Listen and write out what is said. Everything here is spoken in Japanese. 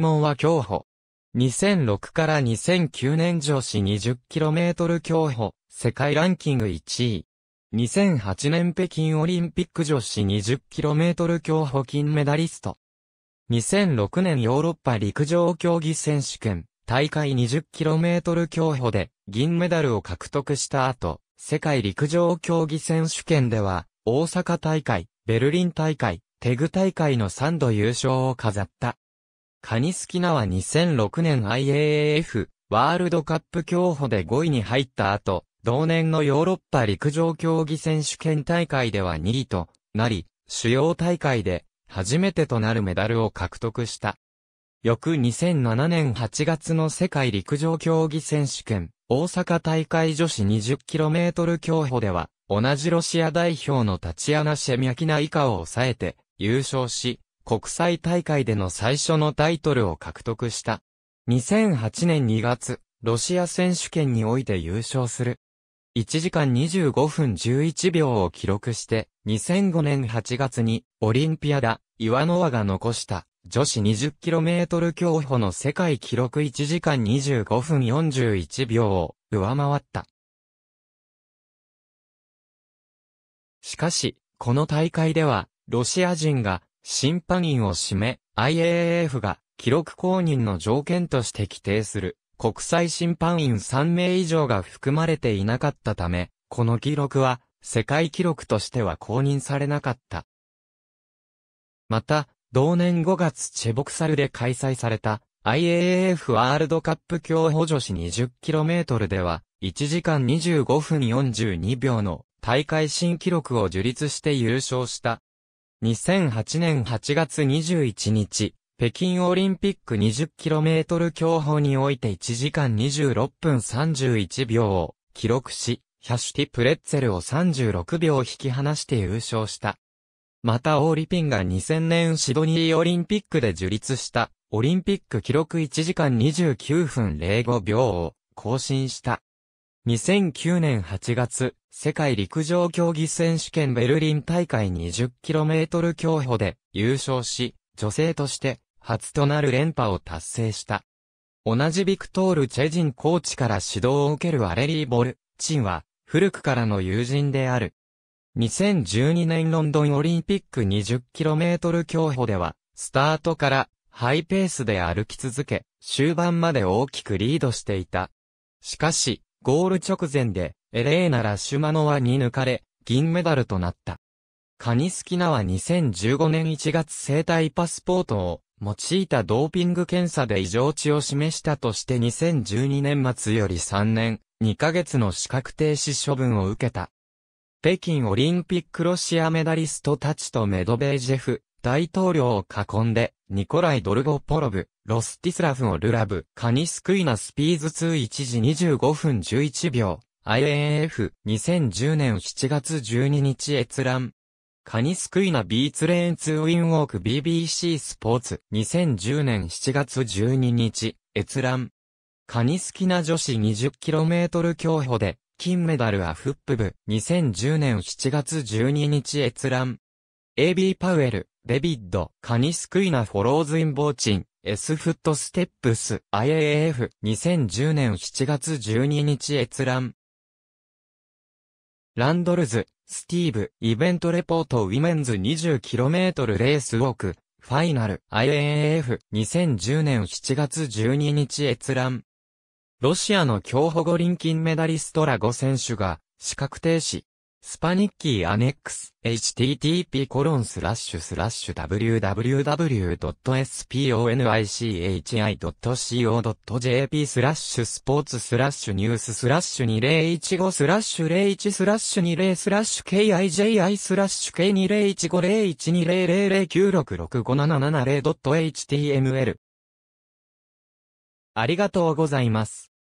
門は競歩。2006から2009年女子 20km 競歩、世界ランキング1位。2008年北京オリンピック女子 20km 競歩金メダリスト。2006年ヨーロッパ陸上競技選手権、大会 20km 競歩で銀メダルを獲得した後、世界陸上競技選手権では、大阪大会、ベルリン大会、テグ大会の3度優勝を飾った。カニスキナは2006年 IAAF ワールドカップ競歩で5位に入った後、同年のヨーロッパ陸上競技選手権大会では2位となり、主要大会で初めてとなるメダルを獲得した。翌2007年8月の世界陸上競技選手権大阪大会女子 20km 競歩では同じロシア代表のタチアナ・シェミャキナ以下を抑えて優勝し、国際大会での最初のタイトルを獲得した。2008年2月、ロシア選手権において優勝する。1時間25分11秒を記録して、2005年8月にオリンピアダ、岩ワノが残した女子 20km 競歩の世界記録1時間25分41秒を上回った。しかし、この大会では、ロシア人が審判員を占め、IAAF が記録公認の条件として規定する国際審判員3名以上が含まれていなかったため、この記録は世界記録としては公認されなかった。また、同年5月チェボクサルで開催された IAAF ワールドカップ競歩女子 20km では、1時間25分42秒の大会新記録を樹立して優勝した2008年8月21日、北京オリンピック 20km 競歩において1時間26分31秒を記録し、キャシュティ・プレッツェルを36秒引き離して優勝した。またオーリピンが2000年シドニーオリンピックで樹立した、オリンピック記録1時間29分05秒を更新した。2009年8月、世界陸上競技選手権ベルリン大会 20km 競歩で優勝し、女性として初となる連覇を達成した。同じビクトール・チェジンコーチから指導を受けるアレリー・ボル、チンは古くからの友人である。2012年ロンドンオリンピック 20km 競歩では、スタートからハイペースで歩き続け、終盤まで大きくリードしていた。しかし、ゴール直前で、エレーナ・ラシュマノワに抜かれ、銀メダルとなった。カニスキナは2015年1月生体パスポートを用いたドーピング検査で異常値を示したとして2012年末より3年2ヶ月の資格停止処分を受けた。北京オリンピックロシアメダリストたちとメドベージェフ、大統領を囲んで、ニコライ・ドルゴポロブ、ロスティスラフ・オルラブ、カニスクイナ・スピーズ2 1時25分11秒、IAF2010 年7月12日閲覧。カニスクイナビーツレーンツー・ウィンウォーク BBC スポーツ2010年7月12日閲覧。カニスキナ女子 20km 競歩で金メダルアフップ部2010年7月12日閲覧。AB パウエルデビッド、カニスクイナフォローズインボーチン、S フットステップス IAF 2010年7月12日閲覧。ランドルズ、スティーブ、イベントレポートウィメンズ 20km レースウォーク、ファイナル IAF 2010年7月12日閲覧。ロシアの競歩五輪金メダリストら5選手が、資格停止、スパニッキーアネックス http://www.sponichi.co.jp コロンススララッッシシュスラッシュスポーツスラッシュニューススラッシュ2015スラッシュ01スラッシュ20スラッシュ kiji スラッシュ k 2 0 1 5 0 1 2 0 0 0 9 6 6 5 7 7 h t m l ありがとうございます。